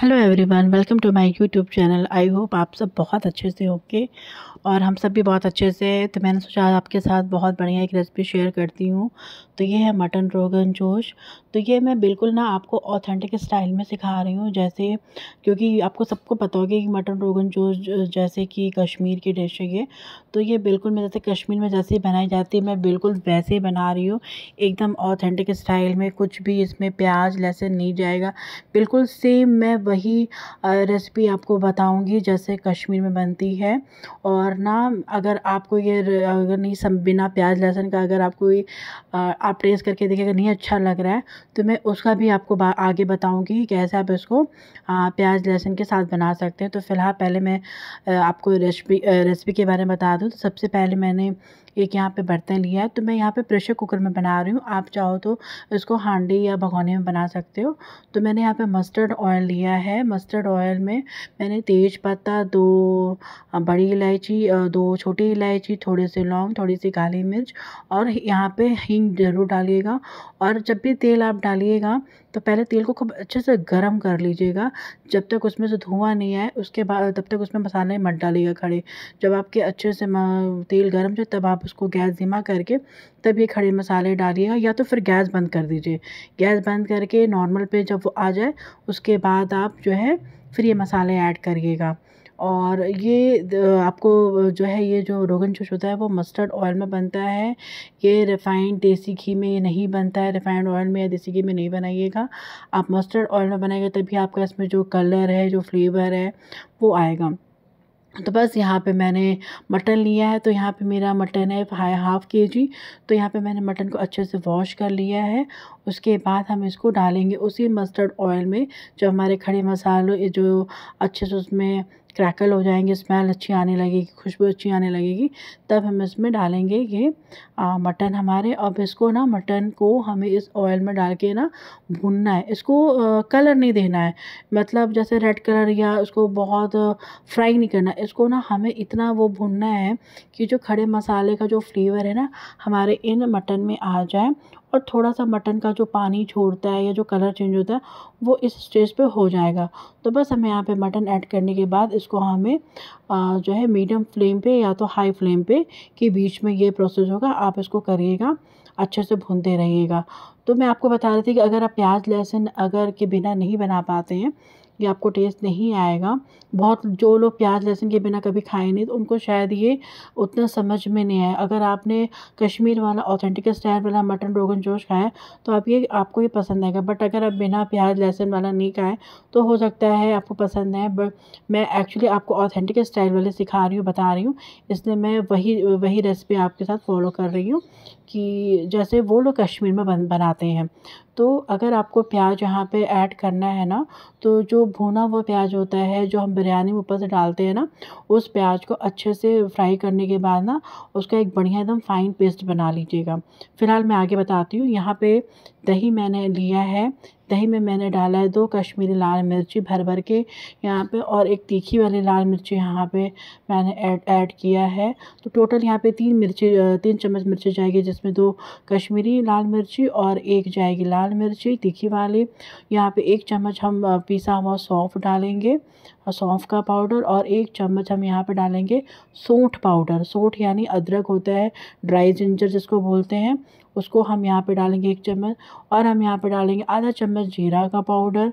Hello everyone welcome to my YouTube channel I hope आप सब बहुत अच्छे से होके और हम सब भी बहुत अच्छे से तो मैंने सोचा आपके साथ बहुत बढ़िया एक रेसिपी शेयर करती हूँ तो ये है मटन रोगन जोश तो ये मैं बिल्कुल ना आपको ऑथेंटिक स्टाइल में सिखा रही हूँ जैसे क्योंकि आपको सबको पता होगा कि मटन रोगन जोश जैसे कि कश्मीर की डिश है ये तो ये बिल्कुल मैं जैसे कश्मीर में जैसे बनाई जाती है मैं बिल्कुल वैसे ही बना रही हूँ एकदम ऑथेंटिक स्टाइल में कुछ भी इसमें प्याज लहसुन नहीं जाएगा बिल्कुल सेम मैं वही रेसिपी आपको बताऊंगी जैसे कश्मीर में बनती है और ना अगर आपको ये अगर नहीं सब बिना प्याज लहसुन का अगर आपको ये आप टेस्ट करके देखिए अगर नहीं अच्छा लग रहा है तो मैं उसका भी आपको आगे बताऊंगी कैसे आप इसको प्याज लहसुन के साथ बना सकते हैं तो फ़िलहाल पहले मैं आपको रेसिपी रेसिपी के बारे में बता दूँ तो सबसे पहले मैंने एक यहाँ पे बर्तन लिया है तो मैं यहाँ पे प्रेशर कुकर में बना रही हूँ आप चाहो तो इसको हांडी या भगोने में बना सकते हो तो मैंने यहाँ पे मस्टर्ड ऑयल लिया है मस्टर्ड ऑयल में मैंने तेज पत्ता दो बड़ी इलायची दो छोटी इलायची थोड़े से लौंग थोड़ी सी काली मिर्च और यहाँ पर हींग ज़रूर डालिएगा और जब भी तेल आप डालिएगा तो पहले तेल को खूब अच्छे से गर्म कर लीजिएगा जब तक उसमें से धुआं नहीं आए उसके बाद तब तक उसमें मसाले मत डालिएगा खड़े जब आपके अच्छे से तेल गर्म हो तब आप उसको गैस धीमा करके तब ये खड़े मसाले डालिएगा या तो फिर गैस बंद कर दीजिए गैस बंद करके नॉर्मल पे जब वो आ जाए उसके बाद आप जो है फिर ये मसाले ऐड करिएगा और ये आपको जो है ये जो रोगन जोश होता है वो मस्टर्ड ऑयल में बनता है ये रिफ़ाइंड देसी घी में नहीं बनता है रिफ़ाइंड ऑयल में या देसी घी में नहीं बनाइएगा आप मस्टर्ड ऑयल में बनाएंगे तभी आपका इसमें जो कलर है जो फ्लेवर है वो आएगा तो बस यहाँ पे मैंने मटन लिया है तो यहाँ पे मेरा मटन है हाई हाफ के जी तो यहाँ पे मैंने मटन को अच्छे से वॉश कर लिया है उसके बाद हम इसको डालेंगे उसी मस्टर्ड ऑयल में जो हमारे खड़े मसालों जो अच्छे से उसमें क्रैकल हो जाएंगे स्मेल अच्छी आने लगेगी खुशबू अच्छी आने लगेगी तब हम इसमें डालेंगे ये मटन हमारे अब इसको ना मटन को हमें इस ऑयल में डाल के ना भूनना है इसको कलर नहीं देना है मतलब जैसे रेड कलर या उसको बहुत फ्राई नहीं करना इसको ना हमें इतना वो भूनना है कि जो खड़े मसाले का जो फ्लेवर है ना हमारे इन मटन में आ जाए और थोड़ा सा मटन का जो पानी छोड़ता है या जो कलर चेंज होता है वो इस स्टेज पे हो जाएगा तो बस हमें यहाँ पे मटन ऐड करने के बाद इसको हमें जो है मीडियम फ्लेम पे या तो हाई फ्लेम पे के बीच में ये प्रोसेस होगा आप इसको करिएगा अच्छे से भूनते रहिएगा तो मैं आपको बता रही थी कि अगर आप प्याज लहसुन अगर के बिना नहीं बना पाते हैं कि आपको टेस्ट नहीं आएगा बहुत जो लोग प्याज लहसुन के बिना कभी खाए नहीं तो उनको शायद ये उतना समझ में नहीं आए अगर आपने कश्मीर वाला ऑथेंटिक स्टाइल वाला मटन रोगन जोश खाया तो आप ये आपको ये पसंद आएगा बट अगर आप बिना प्याज लहसुन वाला नहीं खाएँ तो हो सकता है आपको पसंद आए बट मैं एक्चुअली आपको ऑथेंटिक स्टाइल वाले सिखा रही हूँ बता रही हूँ इसलिए मैं वही वही रेसिपी आपके साथ फॉलो कर रही हूँ कि जैसे वो लोग कश्मीर में बन बनाते हैं तो अगर आपको प्याज यहाँ पे ऐड करना है ना तो जो भुना हुआ प्याज होता है जो हम बिरयानी में ऊपर से डालते हैं ना उस प्याज को अच्छे से फ्राई करने के बाद ना उसका एक बढ़िया एकदम फाइन पेस्ट बना लीजिएगा फ़िलहाल मैं आगे बताती हूँ यहाँ पे दही मैंने लिया है दही में मैंने डाला है दो कश्मीरी लाल मिर्ची भर भर के यहाँ पे और एक तीखी वाली लाल मिर्ची यहाँ पे मैंने ऐड ऐड किया है तो टोटल यहाँ पे तीन मिर्ची तीन चम्मच मिर्ची जाएगी जिसमें दो कश्मीरी लाल मिर्ची और एक जाएगी लाल मिर्ची तीखी वाली यहाँ पे एक चम्मच हम पीसा हुआ सौंफ डालेंगे सौंफ का पाउडर और एक चम्मच हम यहाँ पे डालेंगे सोंठ पाउडर सोंठ यानी अदरक होता है ड्राई जिंजर जिसको बोलते हैं उसको हम यहाँ पे डालेंगे एक चम्मच और हम यहाँ पे डालेंगे आधा चम्मच जीरा का पाउडर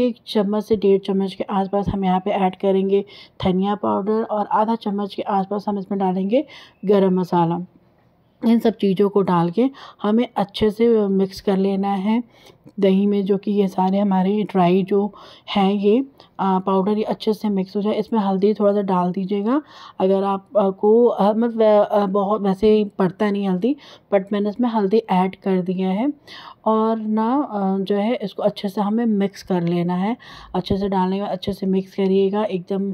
एक चम्मच से डेढ़ चम्मच के आसपास हम यहाँ पे ऐड करेंगे धनिया पाउडर और आधा चम्मच के आसपास हम इसमें डालेंगे गरम मसाला इन सब चीज़ों को डाल के हमें अच्छे से मिक्स कर लेना है दही में जो कि ये सारे हमारे ड्राई जो हैं ये पाउडर ये अच्छे से मिक्स हो जाए इसमें हल्दी थोड़ा सा डाल दीजिएगा अगर आपको मतलब बहुत वैसे ही पड़ता नहीं हल्दी बट मैंने इसमें हल्दी ऐड कर दिया है और ना जो है इसको अच्छे से हमें मिक्स कर लेना है अच्छे से डालने का अच्छे से मिक्स करिएगा एकदम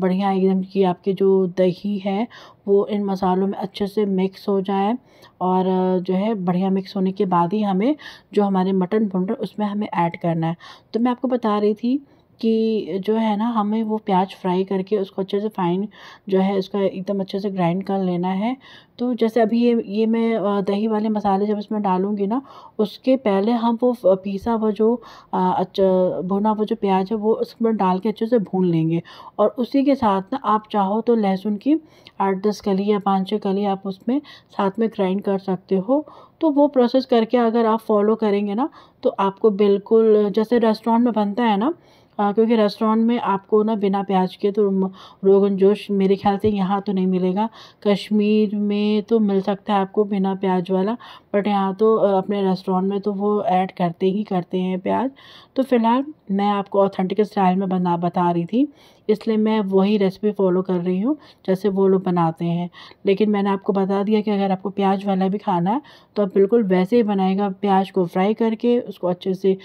बढ़िया एकदम कि आपके जो दही है वो इन मसालों में अच्छे से मिक्स हो जाए और जो है बढ़िया मिक्स होने के बाद ही हमें जो हमारे मटन भुन उसमें हमें ऐड करना है तो मैं आपको बता रही थी कि जो है ना हमें वो प्याज फ्राई करके उसको अच्छे से फाइन जो है उसका एकदम अच्छे से ग्राइंड कर लेना है तो जैसे अभी ये ये मैं दही वाले मसाले जब इसमें डालूँगी ना उसके पहले हम वो पीसा हुआ जो अच्छा भुना हुआ जो प्याज है वो उसमें डाल के अच्छे से भून लेंगे और उसी के साथ ना आप चाहो तो लहसुन की आठ दस कली या पाँच छः कली आप उसमें साथ में ग्राइंड कर सकते हो तो वो प्रोसेस करके अगर आप फॉलो करेंगे ना तो आपको बिल्कुल जैसे रेस्टोरेंट में बनता है ना क्योंकि रेस्टोरेंट में आपको ना बिना प्याज के तो रोगन जोश मेरे ख्याल से यहाँ तो नहीं मिलेगा कश्मीर में तो मिल सकता है आपको बिना प्याज वाला बट यहाँ तो अपने रेस्टोरेंट में तो वो ऐड करते ही करते हैं प्याज तो फ़िलहाल मैं आपको ऑथेंटिक स्टाइल में बना बता रही थी इसलिए मैं वही रेसिपी फॉलो कर रही हूँ जैसे वो लोग बनाते हैं लेकिन मैंने आपको बता दिया कि अगर आपको प्याज वाला भी खाना है तो आप बिल्कुल वैसे ही बनाएगा प्याज को फ्राई करके उसको अच्छे से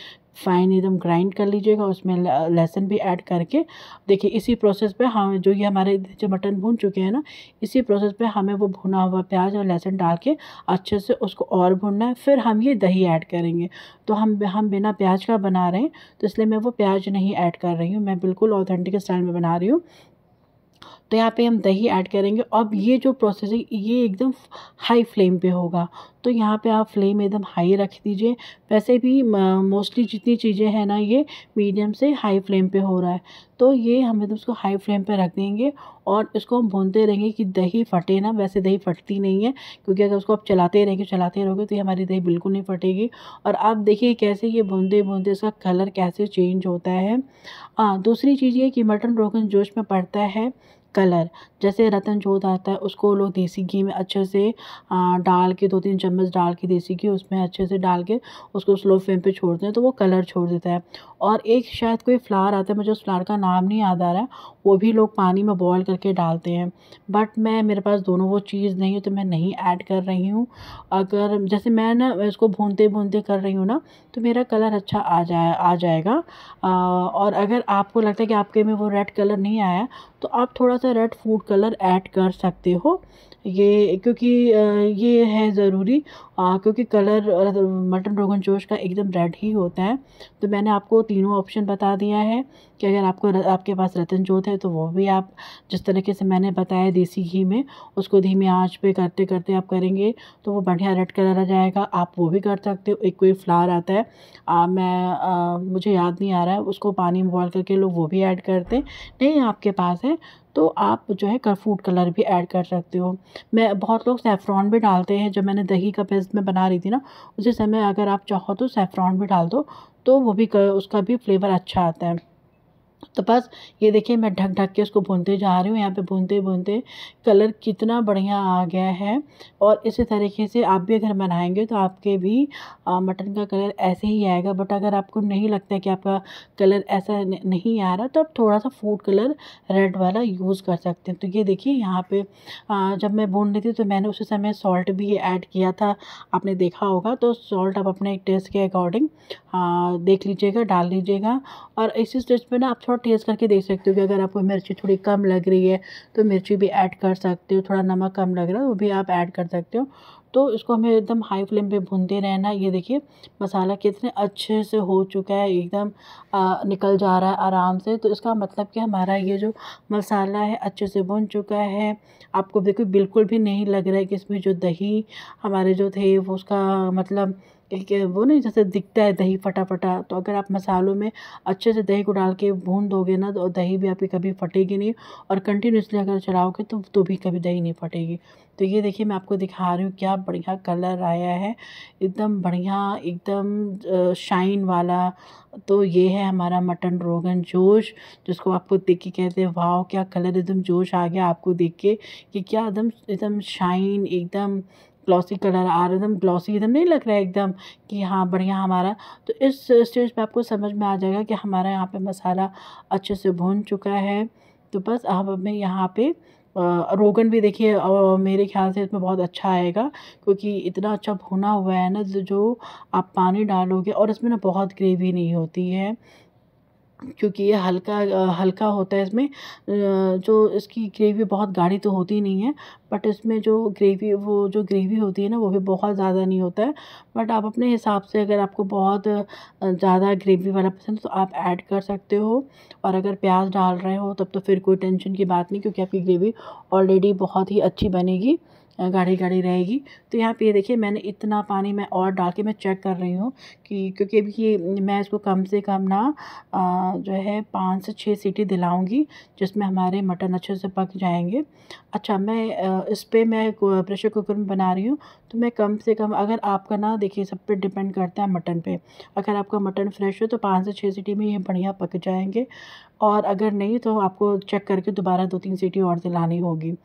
फाइन एकदम ग्राइंड कर लीजिएगा उसमें लहसुन भी ऐड करके देखिए इसी प्रोसेस पे हम जो ये हमारे जो मटन भून चुके हैं ना इसी प्रोसेस पे हमें वो भुना हुआ प्याज और लहसुन डाल के अच्छे से उसको और भुनना है फिर हम ये दही ऐड करेंगे तो हम हम बिना प्याज का बना रहे हैं तो इसलिए मैं वो प्याज नहीं ऐड कर रही हूँ मैं बिल्कुल ऑथेंटिक स्टाइल में बना रही हूँ तो यहाँ पे हम दही ऐड करेंगे अब ये जो प्रोसेस है ये एकदम हाई फ्लेम पे होगा तो यहाँ पे आप फ्लेम एकदम हाई रख दीजिए वैसे भी मोस्टली जितनी चीज़ें हैं ना ये मीडियम से हाई फ्लेम पे हो रहा है तो ये हम एकदम उसको हाई फ्लेम पे रख देंगे और इसको हम भूनते रहेंगे कि दही फटे ना वैसे दही फटती नहीं है क्योंकि अगर उसको आप चलाते रहेंगे चलाते रहोगे तो ये हमारी दही बिल्कुल नहीं फटेगी और आप देखिए कैसे ये भूनते भूनते इसका कलर कैसे चेंज होता है आ, दूसरी चीज़ ये कि मटन रोगन जोश में पड़ता है कलर जैसे रतन चौथ आता है उसको लोग देसी घी में अच्छे से डाल के दो तीन चम्मच डाल के देसी घी उसमें अच्छे से डाल के उसको स्लो फ्लेम पे छोड़ हैं तो वो कलर छोड़ देता है और एक शायद कोई फ्लावर आता है मुझे उस फ्लावर का नाम नहीं याद आ रहा है वो भी लोग पानी में बॉयल करके डालते हैं बट मैं मेरे पास दोनों वो चीज़ नहीं है तो मैं नहीं ऐड कर रही हूँ अगर जैसे मैं ना इसको भूनते भूनते कर रही हूँ ना तो मेरा कलर अच्छा आ जाए आ जाएगा आ, और अगर आपको लगता है कि आपके में वो रेड कलर नहीं आया तो आप थोड़ा सा रेड फूड कलर ऐड कर सकते हो ये क्योंकि ये है ज़रूरी क्योंकि कलर मटन रोगन जोश का एकदम रेड ही होता है तो मैंने आपको तीनों ऑप्शन बता दिया है कि अगर आपको आपके पास रतन जोत है तो वो भी आप जिस तरीके से मैंने बताया देसी घी में उसको धीमी आंच पे करते करते आप करेंगे तो वो बढ़िया रेड कलर आ जाएगा आप वो भी कर सकते हो एक कोई फ्लावर आता है आ, मैं आ, मुझे याद नहीं आ रहा है उसको पानी में बॉयल करके लोग वो भी ऐड करते नहीं आपके पास है तो आप जो है कर फूड कलर भी ऐड कर सकते हो मैं बहुत लोग सेफ्रॉन भी डालते हैं जब मैंने दही का पेस्ट में बना रही थी ना उसी समय अगर आप चाहो तो सेफ्रॉन भी डाल दो तो वो भी कर, उसका भी फ्लेवर अच्छा आता है तो बस ये देखिए मैं ढक ढक के उसको भूनते जा रही हूँ यहाँ पे भूनते भूनते कलर कितना बढ़िया आ गया है और इसी तरीके से आप भी अगर बनाएंगे तो आपके भी मटन का कलर ऐसे ही आएगा बट अगर आपको नहीं लगता कि आपका कलर ऐसा नहीं आ रहा तो आप थोड़ा सा फूड कलर रेड वाला यूज़ कर सकते हैं तो ये देखिए यहाँ पर जब मैं भून रही थी तो मैंने उसी समय सॉल्ट भी ऐड किया था आपने देखा होगा तो सॉल्ट आप अपने टेस्ट के अकॉर्डिंग आ, देख लीजिएगा डाल लीजिएगा और इसी स्टेज पे ना आप थोड़ा टेस्ट करके देख सकते हो कि अगर आपको मिर्ची थोड़ी कम लग रही है तो मिर्ची भी ऐड कर सकते हो थोड़ा नमक कम लग रहा है वो भी आप ऐड कर सकते हो तो इसको हमें एकदम हाई फ्लेम पे भूनते रहना ये देखिए मसाला कितने अच्छे से हो चुका है एकदम निकल जा रहा है आराम से तो इसका मतलब कि हमारा ये जो मसाला है अच्छे से भुन चुका है आपको देखो बिल्कुल भी नहीं लग रहा है कि इसमें जो दही हमारे जो थे वो उसका मतलब के वो नहीं जैसे दिखता है दही फटा फटा तो अगर आप मसालों में अच्छे से दही को डाल के भून दोगे ना तो दही भी आपकी कभी फटेगी नहीं और कंटिन्यूसली अगर चलाओगे तो तो भी कभी दही नहीं फटेगी तो ये देखिए मैं आपको दिखा रही हूँ क्या बढ़िया कलर आया है एकदम बढ़िया एकदम शाइन वाला तो ये है हमारा मटन रोगन जोश जिसको आपको देख के कहते हैं वाह क्या कलर एकदम जोश आ गया आपको देख के कि क्या एकदम एकदम शाइन एकदम ग्लॉसी कलर आ रहा एकदम ग्लॉसी एकदम तो नहीं लग रहा है एकदम कि हाँ बढ़िया हमारा तो इस स्टेज पे आपको समझ में आ जाएगा कि हमारा यहाँ पे मसाला अच्छे से भून चुका है तो बस अब हमें यहाँ पे रोगन भी देखिए मेरे ख्याल से इसमें बहुत अच्छा आएगा क्योंकि इतना अच्छा भुना हुआ है ना जो आप पानी डालोगे और इसमें ना बहुत ग्रेवी नहीं होती है क्योंकि ये हल्का हल्का होता है इसमें जो इसकी ग्रेवी बहुत गाढ़ी तो होती नहीं है बट इसमें जो ग्रेवी वो जो ग्रेवी होती है ना वो भी बहुत ज़्यादा नहीं होता है बट आप अपने हिसाब से अगर आपको बहुत ज़्यादा ग्रेवी वाला पसंद तो आप ऐड कर सकते हो और अगर प्याज डाल रहे हो तब तो फिर कोई टेंशन की बात नहीं क्योंकि आपकी ग्रेवी ऑलरेडी बहुत ही अच्छी बनेगी गाढ़ी गाढ़ी रहेगी तो यहाँ पे ये देखिए मैंने इतना पानी मैं और डाल के मैं चेक कर रही हूँ कि क्योंकि अभी ये मैं इसको कम से कम ना आ, जो है पाँच से छः सीटी दिलाऊँगी जिसमें हमारे मटन अच्छे से पक जाएंगे अच्छा मैं इस पर मैं प्रेशर कुकर में बना रही हूँ तो मैं कम से कम अगर आपका ना देखिए सब पे डिपेंड करता है मटन पर अगर आपका मटन फ्रेश हो तो पाँच से छः सीटी में ये बढ़िया पक जाएंगे और अगर नहीं तो आपको चेक करके दोबारा दो तीन सीटी और दिलानी होगी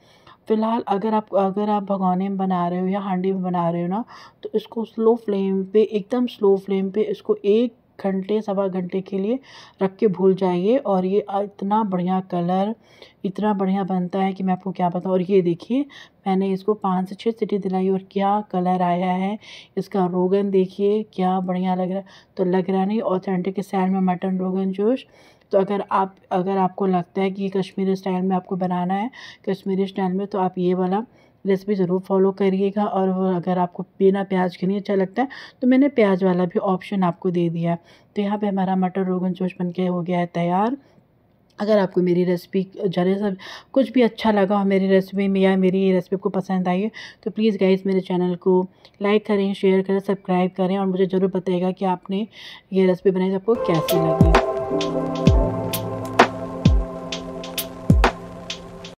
फ़िलहाल अगर आप अगर आप भगोने में बना रहे हो या हांडी में बना रहे हो ना तो इसको स्लो फ्लेम पे एकदम स्लो फ्लेम पे इसको एक घंटे सवा घंटे के लिए रख के भूल जाइए और ये इतना बढ़िया कलर इतना बढ़िया बनता है कि मैं आपको क्या बताऊँ और ये देखिए मैंने इसको पाँच से छः सीटी दिलाई और क्या कलर आया है इसका रोगन देखिए क्या बढ़िया लग रहा है तो लग रहा नहीं ऑथेंटिक स्टाइल में मटन रोगन जोश तो अगर आप अगर आपको लगता है कि कश्मीरी स्टाइल में आपको बनाना है कश्मीरी स्टाइल में तो आप ये वाला रेसिपी ज़रूर फॉलो करिएगा और वो अगर आपको बिना प्याज के नहीं अच्छा लगता है तो मैंने प्याज वाला भी ऑप्शन आपको दे दिया है तो यहाँ पे हमारा मटर रोगन जोश बन के हो गया है तैयार अगर आपको मेरी रेसिपी जरे सब कुछ भी अच्छा लगा हो मेरी रेसिपी में या मेरी ये रेसिपी को पसंद आई है तो प्लीज़ गाइज मेरे चैनल को लाइक करें शेयर करें सब्सक्राइब करें और मुझे ज़रूर बताइएगा कि आपने ये रेसिपी बनाई तो आपको कैसी लगी Thank you.